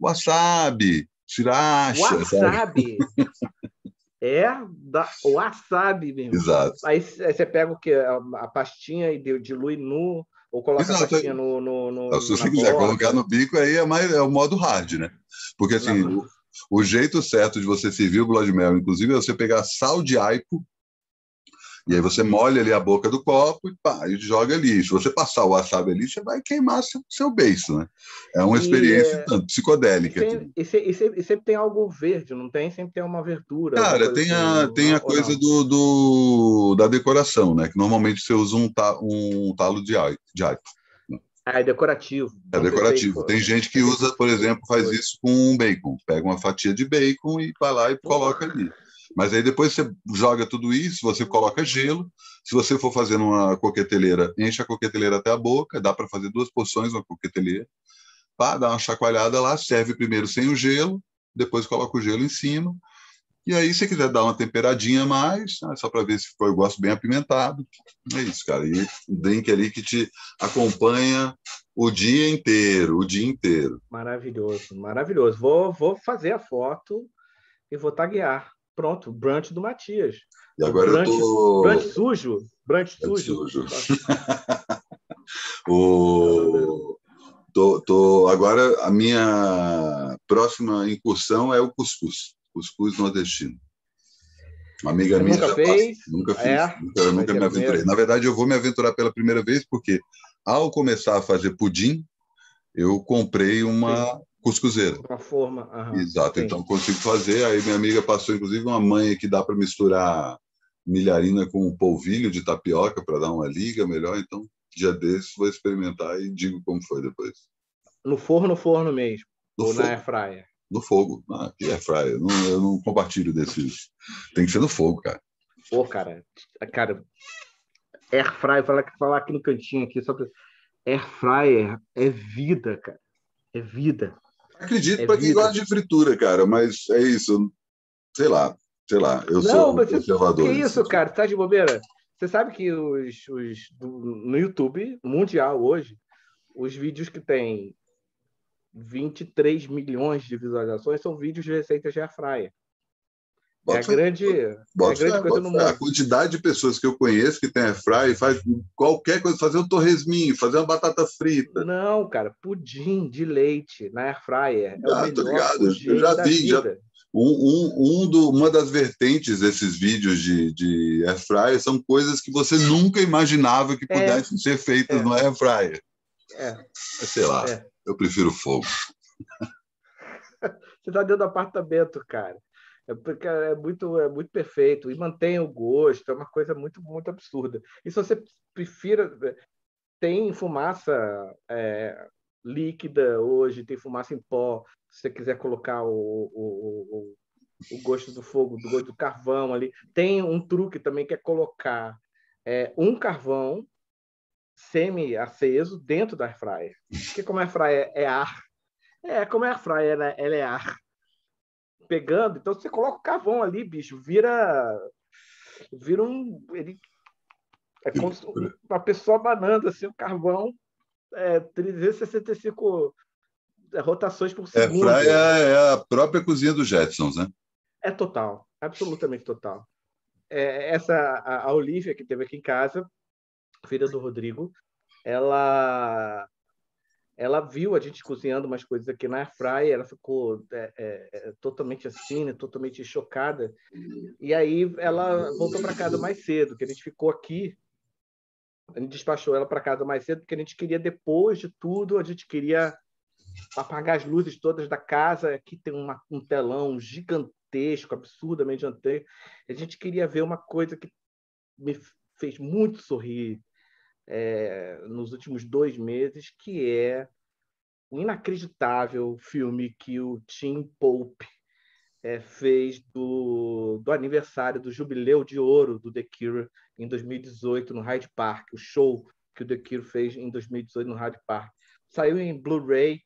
wasabi, sriracha. Wasabi? é, da wasabi mesmo. Exato. Aí, você pega o que a, pastinha e dilui no... Ou coloca Exato. a pastinha no... no, no Se você quiser colocar no bico, aí é, mais, é o modo hard, né? Porque assim... O, o jeito certo de você servir o Blood Mary, inclusive, é você pegar sal de aipo, e aí você molha ali a boca do copo e, pá, e joga ali. Se você passar o wasabi ali, você vai queimar seu, seu beiço, né? É uma experiência e, é tanto, psicodélica. E, tem, e, sempre, e, sempre tem algo verde, não tem? Sempre tem uma verdura. Cara, tem a, assim, tem a coisa do, do, da decoração, né? Que normalmente você usa um, ta, um talo de aipo. De aipo. Ah, é decorativo. É, é decorativo. Tem né? gente que é usa, por exemplo, faz isso com bacon. Pega uma fatia de bacon e vai lá e coloca ali. Mas aí depois você joga tudo isso, você coloca gelo. Se você for fazendo uma coqueteleira, enche a coqueteleira até a boca, dá para fazer duas porções uma coqueteleira. Pá, dá uma chacoalhada lá, serve primeiro sem o gelo, depois coloca o gelo em cima. E aí, se quiser dar uma temperadinha a mais, né, só para ver se ficou, eu gosto bem apimentado. É isso, cara. E o drink ali que te acompanha o dia inteiro, o dia inteiro. Maravilhoso, maravilhoso. Vou, vou fazer a foto e vou taguear. Pronto, brunch do Matias. E agora brunch, eu tô... brunch sujo. Brunch, brunch sujo. sujo. Tá. o... tô, tô... Agora a minha próxima incursão é o cuscuz. Cuscuz nordestino. Uma amiga minha nunca já fez. Passa. Nunca é? fiz. É, nunca, nunca me aventurei. Mesmo. Na verdade, eu vou me aventurar pela primeira vez porque ao começar a fazer pudim, eu comprei uma, cuscuzeira. Para forma. Aham, Exato, sim. então consigo fazer. Aí minha amiga passou, inclusive, uma manha que dá para misturar milharina com polvilho de tapioca para dar uma liga melhor. Então, dia desses, vou experimentar e digo como foi depois. No forno, forno mesmo? No ou fogo. na fryer No fogo. Ah, que não, eu não compartilho desses. Tem que ser no fogo, cara. Pô, cara, cara, fryer, falar, falar aqui no cantinho aqui, só pra... fryer é vida, cara. É vida. Acredito é para quem gosta de fritura, cara, mas é isso. Sei lá, sei lá. Eu não, sou mas conservador. Que é isso, cara? Tá de bobeira? Você sabe que os, os no YouTube mundial hoje, os vídeos que tem 23 milhões de visualizações são vídeos de receitas de airfryer. Bota é a grande, bota, é a grande coisa no mundo. A quantidade de pessoas que eu conheço que tem air fry faz qualquer coisa, fazer um torresminho, fazer uma batata frita. Não, cara, pudim de leite na airfryer. É, é ah, o tô ligado. Eu já vi, já, um, um, um do, uma das vertentes desses vídeos de, de fryer são coisas que você nunca imaginava que é, pudessem é, ser feitas é. no fryer. É. Sei lá, é. eu prefiro fogo. Você está dentro do apartamento, cara. É porque é muito, é muito perfeito e mantém o gosto, é uma coisa muito, muito absurda. E se você prefira. É, tem fumaça é, líquida hoje, tem fumaça em pó. Se você quiser colocar o, o, o, o gosto do fogo, do gosto do carvão ali. Tem um truque também que é colocar é, um carvão semi-aceso dentro da airfryer. Porque como a airfryer é ar, é, como a airfryer ela, né, ela é ar, pegando. Então você coloca o cavão ali, bicho, vira. Vira um. Ele, é como se né? uma pessoa banando assim, o carvão é, 365 rotações por é, segundo. É, é a própria cozinha do Jetsons, né? É total, absolutamente total. É, essa a, a Olivia que teve aqui em casa, filha do Rodrigo, ela ela viu a gente cozinhando umas coisas aqui na fry ela ficou é, é, é, totalmente assim, né, totalmente chocada. E aí ela voltou para casa mais cedo, que a gente ficou aqui. A gente despachou ela para casa mais cedo, porque a gente queria, depois de tudo, a gente queria apagar as luzes todas da casa. Aqui tem uma, um telão gigantesco, absurdamente antigo. A gente queria ver uma coisa que me fez muito sorrir, é, nos últimos dois meses, que é o inacreditável filme que o Tim Pope é, fez do, do aniversário do jubileu de ouro do The Cure em 2018 no Hyde Park, o show que o The Cure fez em 2018 no Hyde Park. Saiu em Blu-ray,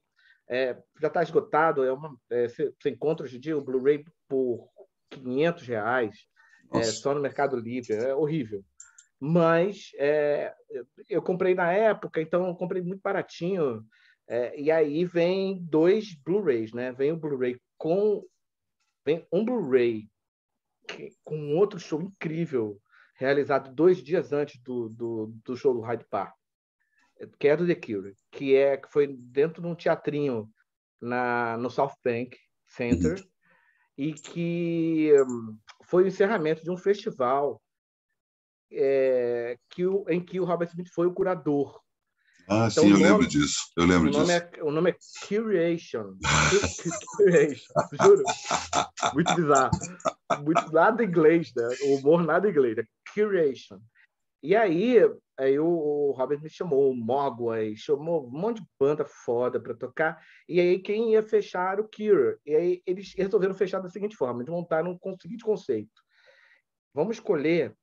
é, já está esgotado, é uma, é, você, você encontra hoje em dia o Blu-ray por 500 reais, é, só no Mercado Livre, é horrível mas é, eu comprei na época, então eu comprei muito baratinho. É, e aí vem dois Blu-rays, né? Vem o Blu-ray com. Vem um Blu-ray com outro show incrível, realizado dois dias antes do, do, do show do Hyde Park, que é do The Cure, que, é, que foi dentro de um teatrinho na, no South Bank Center, uhum. e que hum, foi o encerramento de um festival é, que o, em que o Robert Smith foi o curador. Ah, então, sim, eu nome, lembro disso. Eu lembro o é, disso. É, o nome é Curation. Curation, juro. Muito bizarro. Muito nada inglês, né? O humor nada inglês. Né? Curation. E aí, aí o, o Robert me chamou, o Mogwai, chamou um monte de banda foda para tocar. E aí quem ia fechar era o Cure. E aí eles resolveram fechar da seguinte forma, eles montaram com o seguinte conceito. Vamos escolher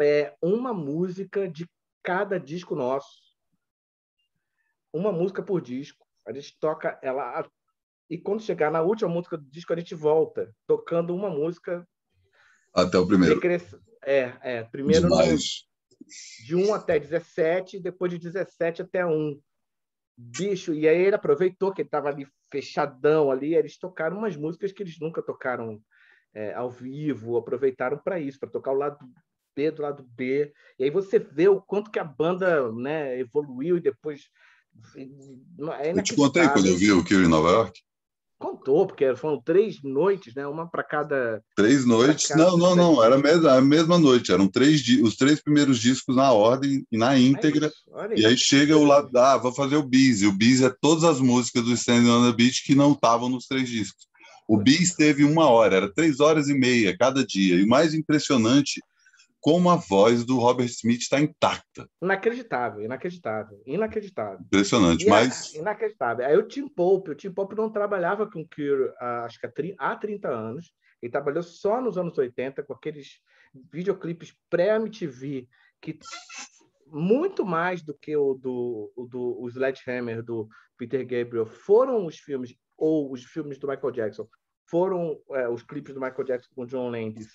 é, uma música de cada disco nosso. Uma música por disco. A gente toca ela. E quando chegar na última música do disco, a gente volta, tocando uma música. Até o primeiro. É, é. Primeiro Demais. de 1 até 17, depois de 17 até 1. Bicho, e aí ele aproveitou que ele estava ali fechadão ali, eles tocaram umas músicas que eles nunca tocaram é, ao vivo, aproveitaram para isso, para tocar o lado B, do lado B. E aí você vê o quanto que a banda né, evoluiu e depois. É eu te contei quando eu vi o Kill em Nova York? Contou, porque foram três noites, né? Uma para cada. Três noites? Cada... Não, não, não. Era a mesma, a mesma noite. Eram três os três primeiros discos na ordem e na é íntegra. É aí. e aí chega o lado. Ah, vou fazer o BIS E o BIS é todas as músicas do Standing on the Beach que não estavam nos três discos. O Bis é. teve uma hora, era três horas e meia cada dia. E o mais impressionante como a voz do Robert Smith está intacta. Inacreditável, inacreditável, inacreditável. Impressionante, e mas... É, inacreditável. Aí o Tim Pope, o Tim Pope não trabalhava com Cure ah, acho que há 30 anos, ele trabalhou só nos anos 80 com aqueles videoclipes pré-MTV que muito mais do que o do, o do o Sledgehammer do Peter Gabriel foram os filmes ou os filmes do Michael Jackson foram é, os clipes do Michael Jackson com John Landis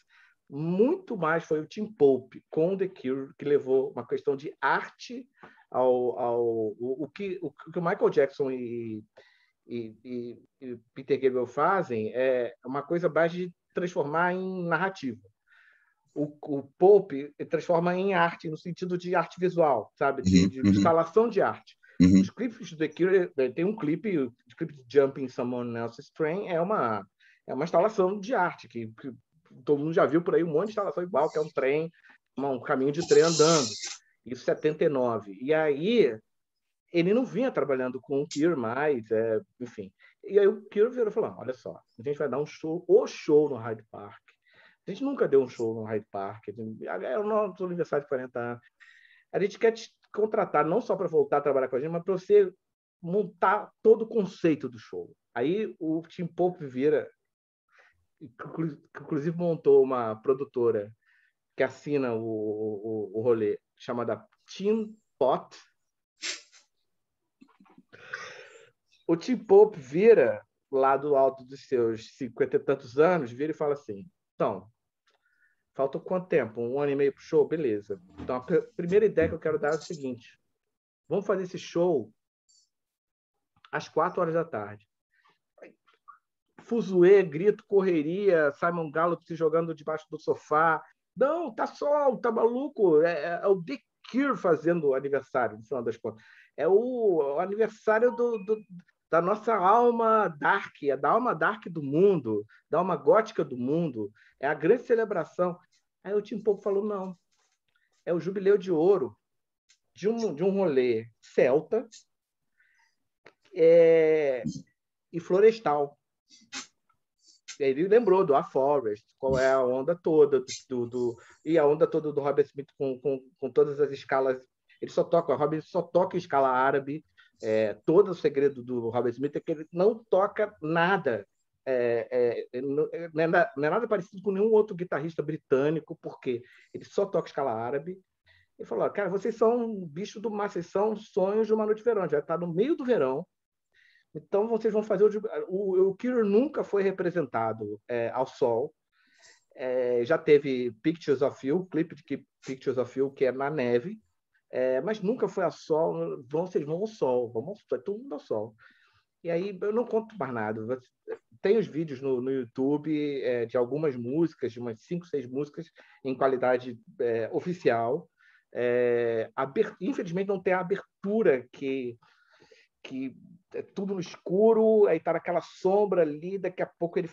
muito mais foi o Tim Pope com The Cure que levou uma questão de arte ao, ao o, o que o, o, que Michael Jackson e, e, e, e Peter Gabriel fazem é uma coisa mais de transformar em narrativa. O, o Pope transforma em arte no sentido de arte visual, sabe, de, uhum, de uhum. instalação de arte. Uhum. Os clipes do The Cure eh, tem um clipe, o clipe de Jumping Someone Else's Train é uma é uma instalação de arte que, que todo mundo já viu por aí um monte de instalação igual, que é um trem, um caminho de trem andando. Isso 79. É e aí ele não vinha trabalhando com o Kier mais, é, enfim. E aí o Kier virou e falou: olha só, a gente vai dar um show, o show no Hyde Park. A gente nunca deu um show no Hyde Park. Ah, é o nosso aniversário de 40 anos. A gente quer te contratar não só para voltar a trabalhar com a gente, mas para você montar todo o conceito do show. Aí o Tim Pope vira que inclusive montou uma produtora que assina o, o, o rolê, chamada Team Pot. O Team Pope vira lá do alto dos seus cinquenta e tantos anos, vira e fala assim: então, falta quanto tempo? Um ano e meio para o show? Beleza. Então, a primeira ideia que eu quero dar é o seguinte: vamos fazer esse show às quatro horas da tarde fuzuê, grito, correria, Simon Gallup se jogando debaixo do sofá. Não, tá sol, tá maluco. É, é, é o The Cure fazendo o aniversário, no final das contas. É o, o aniversário do, do, da nossa alma dark, é da alma dark do mundo, da alma gótica do mundo. É a grande celebração. Aí o Tim Pouco falou, não, é o jubileu de ouro de um, de um rolê celta é, e florestal. Ele lembrou do A Forest, qual é a onda toda do, do, e a onda toda do Robert Smith com, com, com todas as escalas. Ele só toca, o Robert só toca em escala árabe. É, todo o segredo do Robert Smith é que ele não toca nada é, é, não, é, é não, é, nada parecido com nenhum outro guitarrista britânico, porque ele só toca escala árabe. E falou: cara, vocês são um bicho do mar, vocês são sonhos de uma noite de verão. Já está no meio do verão, então vocês vão fazer o o, o Kiro nunca foi representado é, ao sol. É, já teve Pictures of You, clipe de Pictures of You que é na neve, é, mas nunca foi ao sol. Vão, vocês vão ao sol, vamos, ao sol, é todo mundo ao sol. E aí eu não conto mais nada. Tem os vídeos no, no YouTube é, de algumas músicas, de umas cinco, seis músicas em qualidade é, oficial. É, Infelizmente não tem a abertura que, que é tudo no escuro, aí tá naquela sombra ali, daqui a pouco ele,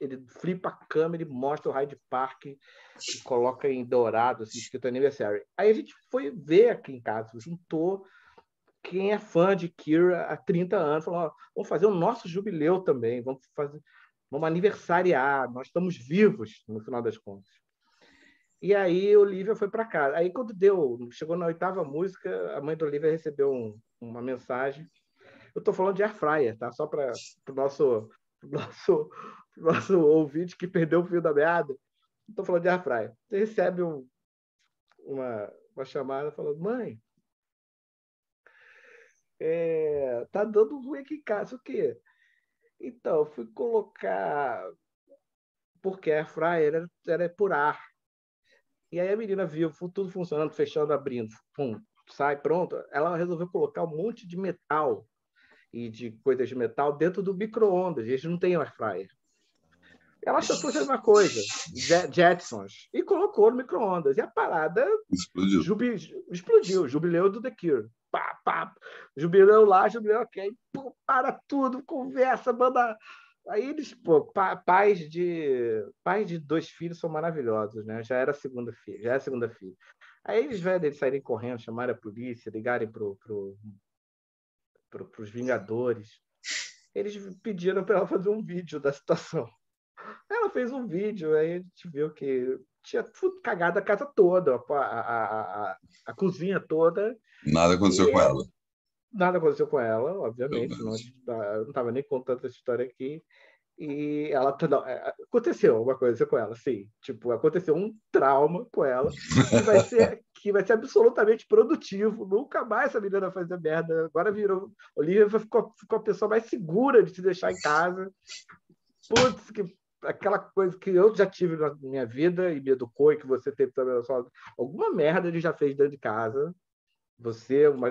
ele flipa a câmera e mostra o Hyde Park e coloca em dourado, assim, escrito aniversário. Aí a gente foi ver aqui em casa, juntou quem é fã de Kira há 30 anos, falou, ó, vamos fazer o nosso jubileu também, vamos fazer, vamos aniversariar, nós estamos vivos, no final das contas. E aí Olivia foi para casa. Aí quando deu, chegou na oitava música, a mãe do Olivia recebeu um, uma mensagem eu estou falando de air fryer, tá? Só para o nosso, nosso, nosso ouvinte que perdeu o fio da meada. Estou falando de air fryer. Você recebe um, uma, uma chamada falando, mãe, é, tá dando ruim aqui em casa, o quê? Então, fui colocar. Porque Air fryer era, era por ar. E aí a menina viu tudo funcionando, fechando, abrindo, pum, sai, pronto. Ela resolveu colocar um monte de metal e de coisas de metal dentro do micro-ondas. Eles não têm air fryer. Ela fosse fazer uma coisa, Jetsons, e colocou no micro-ondas. E a parada explodiu. Jubi, explodiu, jubileu do The Cure. Pá, pá, jubileu lá, jubileu ok. Aí, pô, para tudo, conversa, banda. Aí eles, pô, pa, pais de pais de dois filhos são maravilhosos, né? Já era segunda filha, já é segunda filha. Aí eles, velho, eles saírem correndo, chamarem a polícia, ligarem para pro para os Vingadores, eles pediram para ela fazer um vídeo da situação. Ela fez um vídeo, aí a gente viu que tinha cagado a casa toda, a, a, a, a cozinha toda. Nada aconteceu e, com ela. Nada aconteceu com ela, obviamente. Não estava tá, nem contando essa história aqui. E ela não, é, aconteceu alguma coisa com ela, sim. Tipo, aconteceu um trauma com ela que vai ser, que vai ser absolutamente produtivo. Nunca mais essa menina vai fazer merda. Agora virou. Olivia ficou, ficou a pessoa mais segura de te deixar em casa. Putz, que aquela coisa que eu já tive na minha vida e me educou e que você teve também só alguma merda ele já fez dentro de casa você uma,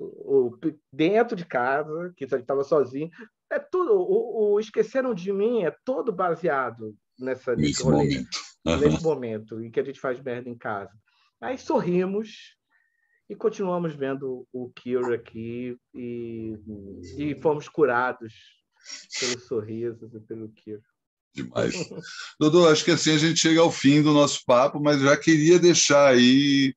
o, o, dentro de casa que você estava sozinho é tudo. O, o Esqueceram de Mim é todo baseado nessa, nesse, momento. Uhum. Nesse momento em que a gente faz merda em casa. Aí sorrimos e continuamos vendo o Cure aqui e, e fomos curados pelos sorrisos e pelo Cure. Demais. Dodô, acho que assim a gente chega ao fim do nosso papo, mas já queria deixar aí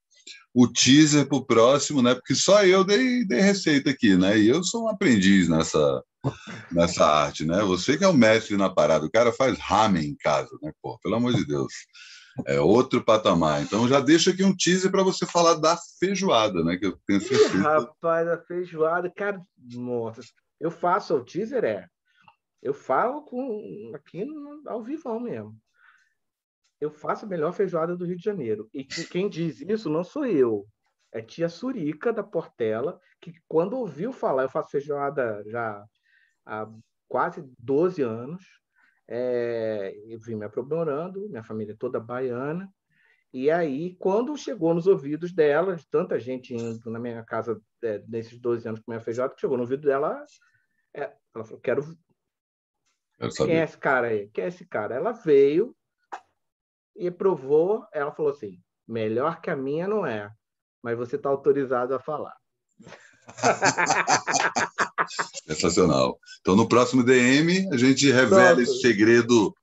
o teaser para o próximo, né? Porque só eu dei, dei receita aqui, né? E eu sou um aprendiz nessa, nessa arte, né? Você que é o mestre na parada, o cara faz ramen em casa, né? Pô, pelo amor de Deus. É outro patamar. Então já deixa aqui um teaser para você falar da feijoada, né? Que eu tenho certeza. rapaz, a feijoada, cara, nossa. Eu faço o teaser, é. Eu falo com aqui no, ao vivo mesmo eu faço a melhor feijoada do Rio de Janeiro. E quem diz isso não sou eu. É tia Surica da Portela, que quando ouviu falar, eu faço feijoada já há quase 12 anos. É, eu vim me aprimorando, minha família é toda baiana. E aí, quando chegou nos ouvidos dela, de tanta gente indo na minha casa é, nesses 12 anos com minha feijoada, chegou no ouvido dela, é, ela falou: Quero. Quero saber. Quem é esse cara aí? Quem é esse cara? Ela veio, e provou. Ela falou assim: melhor que a minha não é, mas você está autorizado a falar. Sensacional. Então, no próximo DM, a gente revela Pronto. esse segredo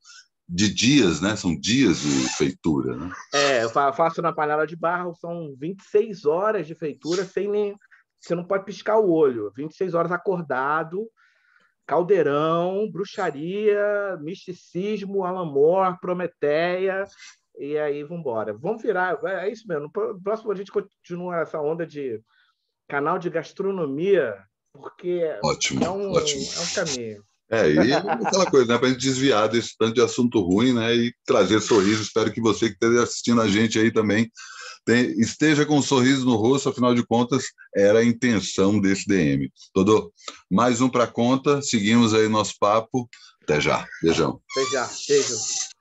de dias, né? São dias de feitura, né? É, eu faço na panela de barro, são 26 horas de feitura sem nem. Você não pode piscar o olho. 26 horas acordado, Caldeirão, Bruxaria, Misticismo, Alamor, Prometeia, e aí vamos embora. Vamos virar, é isso mesmo. No próximo a gente continua essa onda de canal de gastronomia, porque ótimo, é, um, ótimo. é um caminho. É, e é aquela coisa, né? Para a gente desviar desse tanto de assunto ruim, né? E trazer sorriso. Espero que você que esteja assistindo a gente aí também tem, esteja com um sorriso no rosto, afinal de contas, era a intenção desse DM. Dodô, mais um para conta, seguimos aí nosso papo. Até já. Beijão. Até já. Beijo.